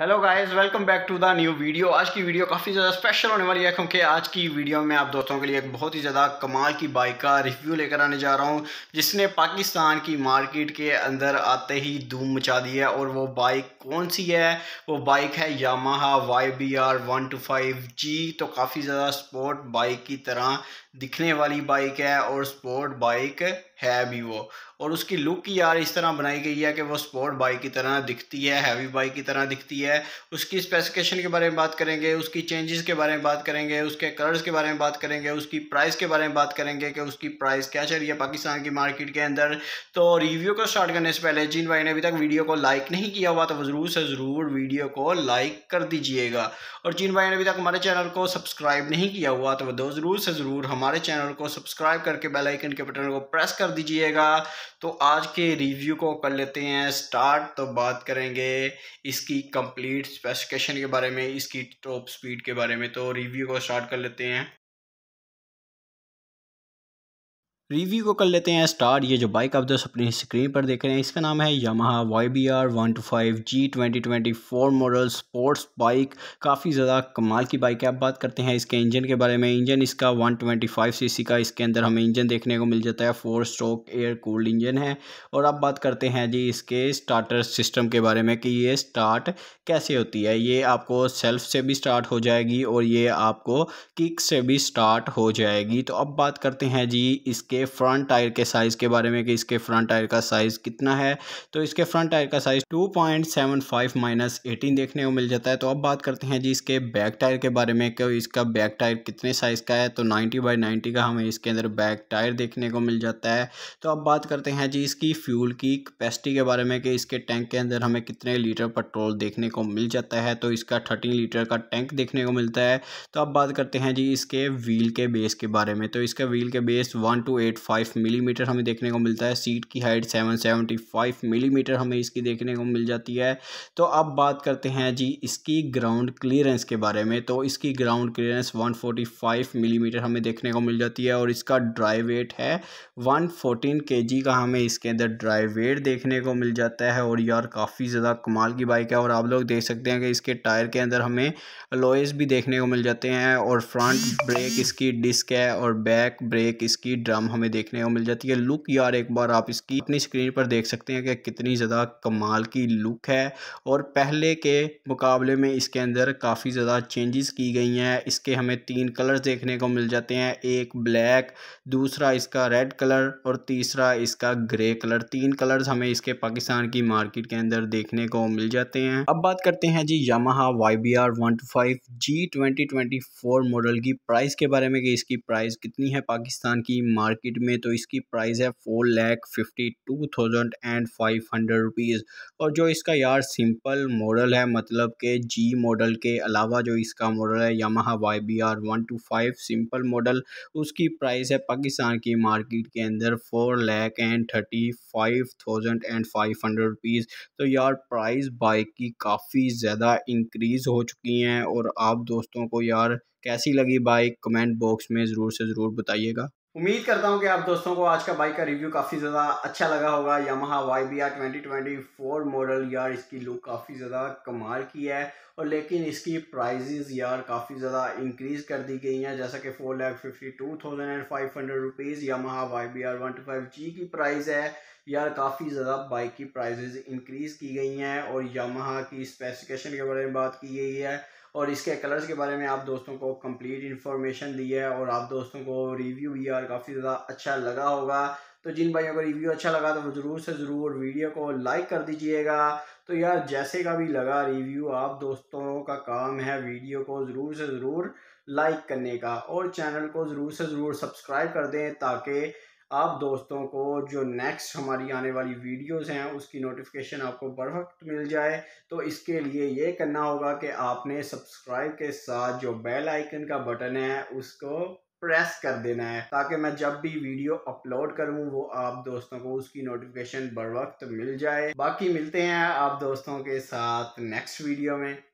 hello guys welcome back to the new video आज की video काफ़ी ज़्यादा स्पेशल होने वाली है क्योंकि आज की वीडियो में आप दोस्तों के लिए एक बहुत ही ज़्यादा कमाल की बाइक का रिव्यू लेकर आने जा रहा हूँ जिसने पाकिस्तान की मार्केट के अंदर आते ही धूम मचा दी है और वो बाइक कौन सी है वो बाइक है Yamaha Y B R one two five G तो काफ़ी ज़्यादा स्पोर्ट बाइक की तरह दिखने वाली बाइक है और स्पोर्ट बाइक है भी वो और उसकी लुक यार इस तरह बनाई गई है कि वो स्पोर्ट बाइक की तरह दिखती है हैवी बाइक की तरह दिखती है उसकी स्पेसिफिकेशन के बारे में बात करेंगे उसकी चेंजेस के बारे में बात करेंगे उसके कलर्स के बारे में बात करेंगे उसकी प्राइस के बारे में बात करेंगे कि उसकी प्राइस क्या चल रही है पाकिस्तान की मार्केट के अंदर तो रिव्यू को स्टार्ट करने से पहले जिन भाई ने अभी तक वीडियो को लाइक नहीं किया हुआ तो ज़रूर से ज़रूर वीडियो को लाइक कर दीजिएगा और जिन भाई ने अभी तक हमारे चैनल को सब्सक्राइब नहीं किया हुआ तो वो ज़रूर से ज़रूर हमारे चैनल को सब्सक्राइब करके बेलाइकन के बटन को प्रेस कर दीजिएगा तो आज के रिव्यू को कर लेते हैं स्टार्ट तो बात करेंगे इसकी कंप्लीट स्पेसिफिकेशन के बारे में इसकी टॉप स्पीड के बारे में तो रिव्यू को स्टार्ट कर लेते हैं रिव्यू को कर लेते हैं स्टार्ट ये जो बाइक आप दोस्त अपनी स्क्रीन पर देख रहे हैं इसका नाम है Yamaha Y B R one two five G twenty twenty four model sports bike काफ़ी ज़्यादा कमाल की बाइक है आप बात करते हैं इसके इंजन के बारे में इंजन इसका one twenty five C C का इसके अंदर हमें इंजन देखने को मिल जाता है four stroke air cooled engine है और अब बात करते हैं जी इसके स्टार्टर सिस्टम के बारे में कि ये स्टार्ट कैसे होती है ये आपको सेल्फ से भी स्टार्ट हो जाएगी और ये आपको किक से भी स्टार्ट हो जाएगी तो अब बात करते हैं जी इसके फ्रंट टायर के साइज़ के बारे में कि इसके फ्रंट टायर का साइज़ कितना है तो इसके फ्रंट टायर का size two point seven five minus eighteen देखने को मिल जाता है तो अब बात करते हैं जी इसके बैक टायर के बारे में कि इसका बैक टायर कितने साइज़ का है तो नाइन्टी बाई नाइन्टी का हमें इसके अंदर बैक टायर देखने को मिल जाता है तो अब बात करते हैं जी इसकी फ्यूल की कैपेसिटी के बारे में कि इसके टैंक के अंदर हमें कितने लीटर पेट्रोल देखने को मिल जाता है तो इसका थर्टीन लीटर का टैंक देखने को मिलता है तो अब बात करते हैं जी इसके व्हील के बेस के बारे में तो इसका व्हील के base one two eight eight 5 millimetre हमें देखने को मिलता है सीट की हाइट सेवन 775 मिलीमीटर हमें इसकी देखने को मिल जाती है तो अब बात करते हैं जी इसकी ग्राउंड क्लियरेंस के बारे में तो इसकी ground clearance one five millimetre mm हमें देखने को मिल जाती है और इसका ड्राई वेट है 114 केजी का हमें इसके अंदर ड्राई वेट देखने को मिल जाता है और यार काफ़ी ज़्यादा कमाल की बाइक है और आप लोग देख सकते हैं कि इसके टायर के अंदर हमें लोएस भी देखने को मिल जाते हैं और फ्रंट ब्रेक इसकी डिस्क है और बैक ब्रेक इसकी ड्रम हमें हमें देखने को मिल जाती है लुक यार एक बार आप इसकी अपनी स्क्रीन पर देख सकते हैं कि कितनी ज़्यादा कमाल की लुक है और पहले के मुकाबले में इसके अंदर काफ़ी ज़्यादा चेंजेस की गई हैं इसके हमें तीन कलर्स देखने को मिल जाते हैं एक ब्लैक दूसरा इसका रेड कलर और तीसरा इसका ग्रे कलर तीन कलर्स हमें इसके पाकिस्तान की मार्केट के अंदर देखने को मिल जाते हैं अब बात करते हैं जी Yamaha Y B R one two five G twenty twenty four model की प्राइस के बारे में कि इसकी प्राइस कितनी है पाकिस्तान की मार्केट मार्केट में तो इसकी प्राइस है four lakh fifty two thousand and five hundred rupees और जो इसका यार सिंपल मॉडल है मतलब के जी मॉडल के अलावा जो इसका मॉडल है Yamaha Y B R one two five simple model उसकी प्राइस है पाकिस्तान की मार्केट के अंदर four lakh and thirty five thousand and five hundred rupees तो यार प्राइस बाइक की काफ़ी ज़्यादा इंक्रीज़ हो चुकी हैं और आप दोस्तों को यार कैसी लगी बाइक कमेंट बॉक्स में ज़रूर से ज़रूर बताइएगा उम्मीद करता हूं कि आप दोस्तों को आज का बाइक का रिव्यू काफ़ी ज़्यादा अच्छा लगा होगा Yamaha Y B R twenty twenty four model यार इसकी लुक काफ़ी ज़्यादा कमाल की है और लेकिन इसकी प्राइजेज यार काफ़ी ज़्यादा इंक्रीज़ कर दी गई हैं जैसा कि four lakh fifty two thousand and five hundred rupees Yamaha Y B R one two five G की प्राइस है यार काफ़ी ज़्यादा बाइक की प्राइजेज इंक्रीज़ की गई हैं और यामाहा की स्पेसिफिकेशन के बारे में बात की गई है और इसके कलर्स के बारे में आप दोस्तों को कंप्लीट इन्फॉर्मेशन दी है और आप दोस्तों को रिव्यू भी और काफ़ी ज़्यादा अच्छा लगा होगा तो जिन भाइयों को रिव्यू अच्छा लगा तो ज़रूर से ज़रूर वीडियो को लाइक कर दीजिएगा तो यार जैसे का भी लगा रिव्यू आप दोस्तों का काम है वीडियो को ज़रूर से ज़रूर लाइक करने का और चैनल को ज़रूर से ज़रूर सब्सक्राइब कर दें ताकि आप दोस्तों को जो नेक्स्ट हमारी आने वाली वीडियोस हैं उसकी नोटिफिकेशन आपको बर वक्त मिल जाए तो इसके लिए ये करना होगा कि आपने सब्सक्राइब के साथ जो बेल आइकन का बटन है उसको प्रेस कर देना है ताकि मैं जब भी वीडियो अपलोड करूं वो आप दोस्तों को उसकी नोटिफिकेशन बर वक्त मिल जाए बाकी मिलते हैं आप दोस्तों के साथ नेक्स्ट वीडियो में